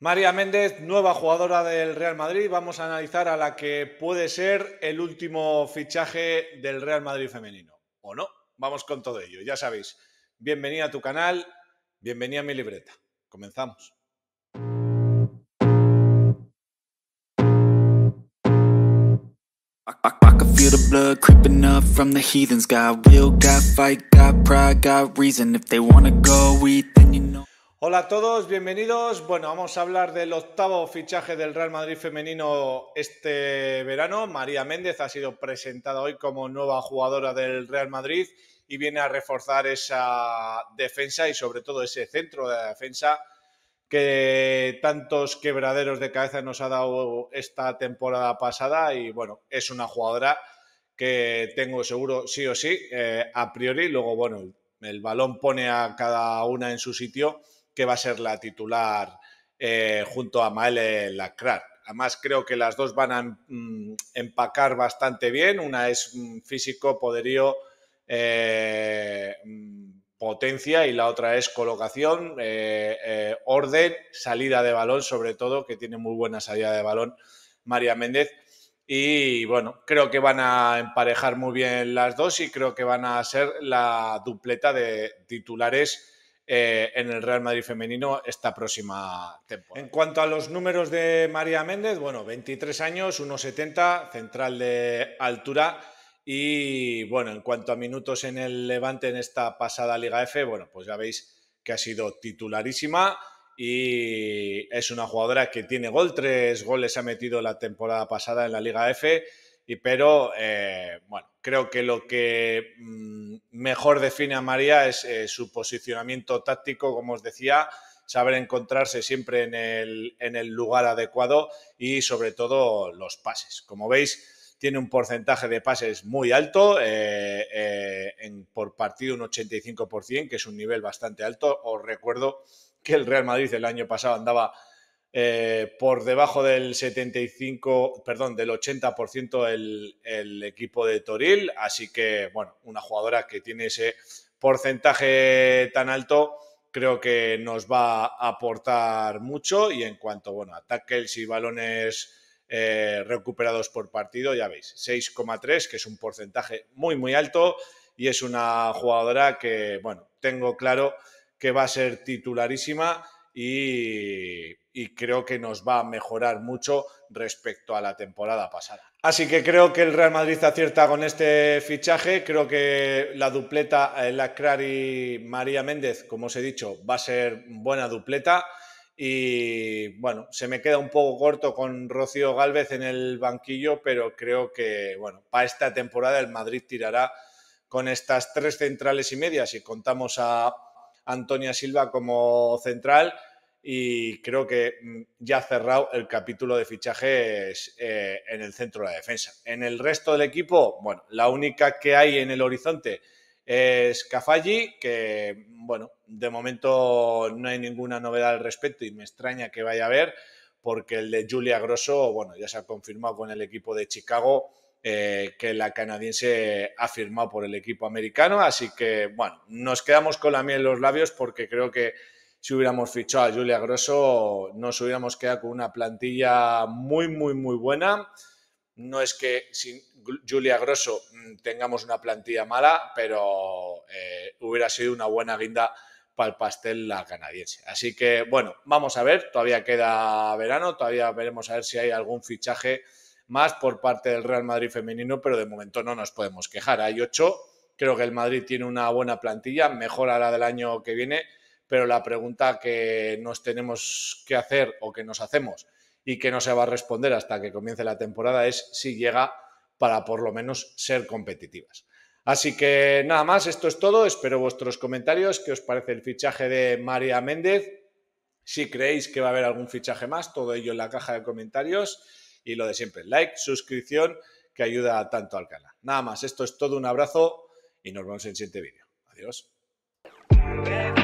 María Méndez, nueva jugadora del Real Madrid. Vamos a analizar a la que puede ser el último fichaje del Real Madrid femenino. ¿O no? Vamos con todo ello. Ya sabéis, bienvenida a tu canal, bienvenida a mi libreta. Comenzamos. Hola a todos, bienvenidos. Bueno, vamos a hablar del octavo fichaje del Real Madrid femenino este verano. María Méndez ha sido presentada hoy como nueva jugadora del Real Madrid y viene a reforzar esa defensa y sobre todo ese centro de defensa que tantos quebraderos de cabeza nos ha dado esta temporada pasada y bueno, es una jugadora que tengo seguro sí o sí eh, a priori. Luego, bueno, el balón pone a cada una en su sitio que va a ser la titular eh, junto a Mael Lacrar. Además, creo que las dos van a mm, empacar bastante bien. Una es mm, físico, poderío, eh, mm, potencia y la otra es colocación, eh, orden, salida de balón, sobre todo, que tiene muy buena salida de balón María Méndez. Y bueno, creo que van a emparejar muy bien las dos y creo que van a ser la dupleta de titulares eh, en el Real Madrid femenino esta próxima temporada. En cuanto a los números de María Méndez, bueno, 23 años, 1,70, central de altura. Y bueno, en cuanto a minutos en el Levante en esta pasada Liga F, bueno, pues ya veis que ha sido titularísima y es una jugadora que tiene gol, tres goles ha metido la temporada pasada en la Liga F, y pero eh, bueno, creo que lo que mm, mejor define a María es eh, su posicionamiento táctico, como os decía, saber encontrarse siempre en el, en el lugar adecuado y sobre todo los pases. Como veis, tiene un porcentaje de pases muy alto, eh, eh, en, por partido un 85%, que es un nivel bastante alto. Os recuerdo que el Real Madrid el año pasado andaba eh, por debajo del 75, perdón, del 80% el, el equipo de Toril. Así que, bueno, una jugadora que tiene ese porcentaje tan alto, creo que nos va a aportar mucho. Y en cuanto, bueno, a tackles y balones eh, recuperados por partido, ya veis, 6,3, que es un porcentaje muy, muy alto. Y es una jugadora que, bueno, tengo claro que va a ser titularísima y, creo que nos va a mejorar mucho respecto a la temporada pasada. Así que creo que el Real Madrid acierta con este fichaje. Creo que la dupleta Lacrar y María Méndez, como os he dicho, va a ser buena dupleta. Y bueno, se me queda un poco corto con Rocío Gálvez en el banquillo, pero creo que bueno, para esta temporada el Madrid tirará con estas tres centrales y medias. Si contamos a Antonia Silva como central, y creo que mm, ya ha cerrado el capítulo de fichajes eh, en el centro de la defensa. En el resto del equipo, bueno, la única que hay en el horizonte es Cafalli, que, mm, bueno, de momento no hay ninguna novedad al respecto y me extraña que vaya a haber, porque el de Julia Grosso, bueno, ya se ha confirmado con el equipo de Chicago. Eh, que la canadiense ha firmado por el equipo americano, así que bueno, nos quedamos con la miel en los labios porque creo que si hubiéramos fichado a Julia Grosso, nos hubiéramos quedado con una plantilla muy, muy, muy buena. No es que sin Julia Grosso mm, tengamos una plantilla mala, pero eh, hubiera sido una buena guinda para el pastel la canadiense. Así que, bueno, vamos a ver, todavía queda verano, todavía veremos a ver si hay algún fichaje más por parte del Real Madrid femenino, pero de momento no nos podemos quejar. Hay ocho, creo que el Madrid tiene una buena plantilla, mejor a la del año que viene, pero la pregunta que nos tenemos que hacer o que nos hacemos y que no se va a responder hasta que comience la temporada es si llega para por lo menos ser competitivas. Así que nada más, esto es todo. Espero vuestros comentarios. ¿Qué os parece el fichaje de María Méndez? Si creéis que va a haber algún fichaje más, todo ello en la caja de comentarios. Y lo de siempre, like, suscripción, que ayuda tanto al canal. Nada más, esto es todo. Un abrazo y nos vemos en el siguiente vídeo. Adiós.